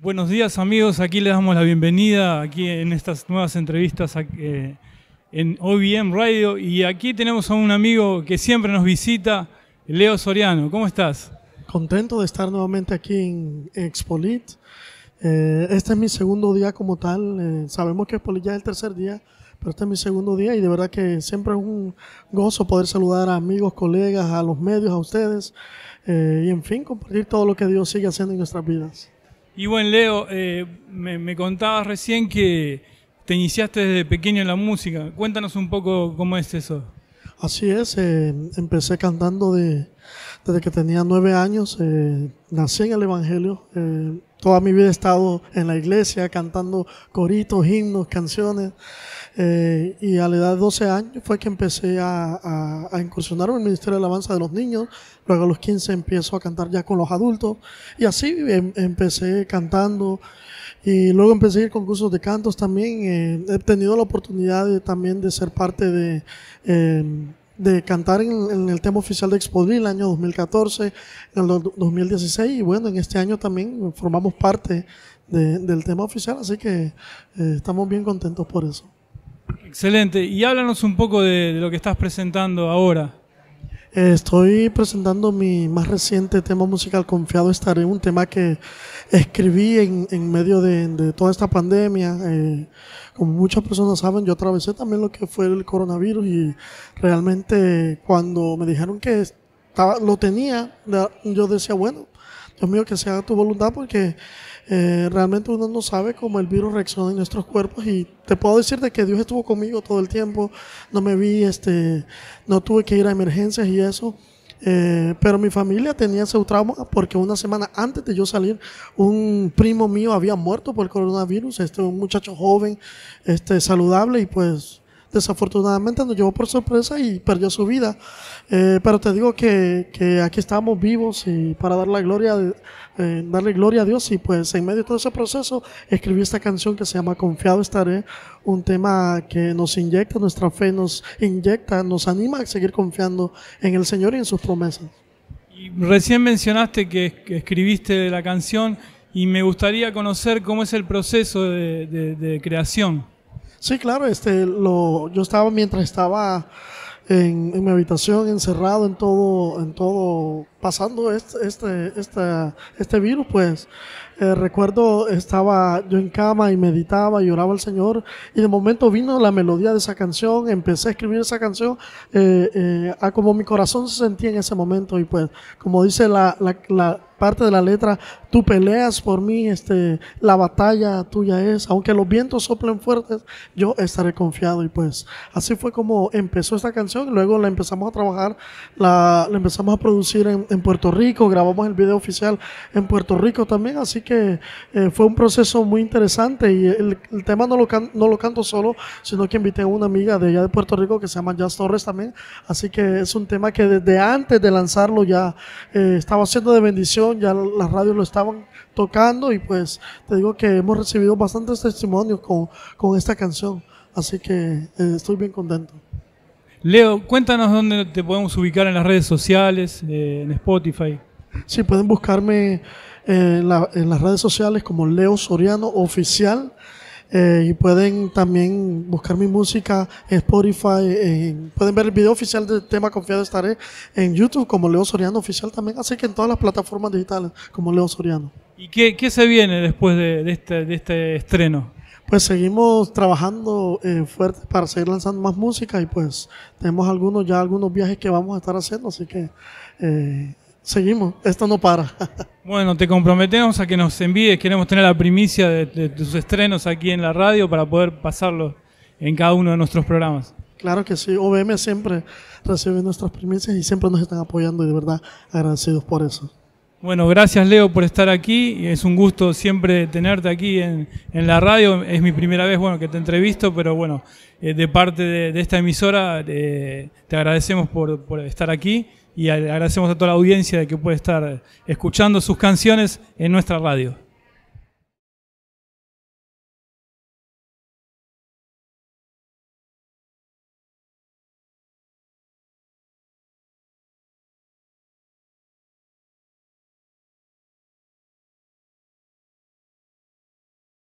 Buenos días amigos, aquí les damos la bienvenida aquí en estas nuevas entrevistas eh, en OBM Radio y aquí tenemos a un amigo que siempre nos visita, Leo Soriano. ¿Cómo estás? Contento de estar nuevamente aquí en Expolit. Eh, este es mi segundo día como tal, eh, sabemos que Expolit ya es el tercer día, pero este es mi segundo día y de verdad que siempre es un gozo poder saludar a amigos, colegas, a los medios, a ustedes y en fin, compartir todo lo que Dios sigue haciendo en nuestras vidas. Y bueno, Leo, eh, me, contabas recién que te iniciaste desde pequeño en la música. Cuéntanos un poco cómo es eso. Así es, eh, empecé cantando de, desde que tenía nueve años. Eh, nací en el Evangelio. Eh, toda mi vida he estado en la iglesia cantando coritos, himnos, canciones. Eh, y a la edad de 12 años fue que empecé a, incursionar en el Ministerio de Alabanza de los Niños. Luego a los 15 empiezo a cantar ya con los adultos. Y así em, empecé cantando. Y luego empecé a ir con cursos de cantos también. he tenido la oportunidad también de ser parte de... Em, de cantar en, el tema oficial de Expo año 2014, en el 2016 y bueno, en este año también formamos parte del tema oficial, así que eh, estamos bien contentos por eso. Excelente, y háblanos un poco de, de lo que estás presentando ahora estoy presentando mi más reciente tema musical, Confiado Estaré, un tema que escribí en, medio de, toda esta pandemia. Eh, como muchas personas saben, yo atravesé también lo que fue el coronavirus y realmente cuando me dijeron que estaba, lo tenía, yo decía, bueno, Dios mío, que sea tu voluntad porque eh, realmente uno no sabe cómo el virus reacciona en nuestros cuerpos y te puedo decir que Dios estuvo conmigo todo el tiempo, no me vi, este, no tuve que ir a emergencias y eso. Eh, pero mi familia tenía ese trauma porque una semana antes de yo salir, un primo mío había muerto por el coronavirus, este, un muchacho joven, este, saludable y pues desafortunadamente nos llevó por sorpresa y perdió su vida. Eh, pero te digo que, que, aquí estamos vivos y para dar la gloria, eh, darle gloria a Dios y pues en medio de todo ese proceso escribí esta canción que se llama Confiado estaré, un tema que nos inyecta, nuestra fe nos inyecta, nos anima a seguir confiando en el Señor y en sus promesas. Y recién mencionaste que, escribiste la canción y me gustaría conocer cómo es el proceso de, de creación. Sí, claro, este, lo, yo estaba mientras estaba en, en mi habitación encerrado en todo, en todo pasando este este, este, este, virus, pues eh, recuerdo estaba yo en cama y meditaba y oraba al Señor y de momento vino la melodía de esa canción, empecé a escribir esa canción eh, eh, a como mi corazón se sentía en ese momento y pues como dice la, la, la, parte de la letra, tú peleas por mí, este, la batalla tuya es, aunque los vientos soplen fuertes, yo estaré confiado y pues así fue como empezó esta canción, luego la empezamos a trabajar, la empezamos a producir en, en Puerto Rico, grabamos el video oficial en Puerto Rico también, así que eh, fue un proceso muy interesante y el, tema no lo, no lo canto solo, sino que invité a una amiga de allá de Puerto Rico que se llama Jazz Torres también, así que es un tema que desde antes de lanzarlo ya eh, estaba siendo de bendición, ya las radios lo estaban tocando y pues te digo que hemos recibido bastantes testimonios con, esta canción, así que eh, estoy bien contento. Leo, cuéntanos dónde te podemos ubicar en las redes sociales, eh, en Spotify. Sí, pueden buscarme eh, en, las redes sociales como Leo Soriano Oficial. Eh, y pueden también buscar mi música en Spotify. pueden ver el video oficial del tema Confiado Estaré en YouTube como Leo Soriano Oficial también. Así que en todas las plataformas digitales como Leo Soriano. ¿Y qué, se viene después de, este, de este estreno? pues seguimos trabajando eh, fuerte para seguir lanzando más música y pues tenemos algunos ya algunos viajes que vamos a estar haciendo, así que eh, seguimos, esto no para. bueno, te comprometemos a que nos envíes, queremos tener la primicia de, tus estrenos aquí en la radio para poder pasarlos en cada uno de nuestros programas. Claro que sí, OBM siempre recibe nuestras primicias y siempre nos están apoyando y de verdad agradecidos por eso. Bueno, gracias Leo por estar aquí. Es un gusto siempre tenerte aquí en, la radio. Es mi primera vez bueno, que te entrevisto, pero bueno, eh, de parte de, esta emisora eh, te agradecemos por, por, estar aquí y agradecemos a toda la audiencia que puede estar escuchando sus canciones en nuestra radio.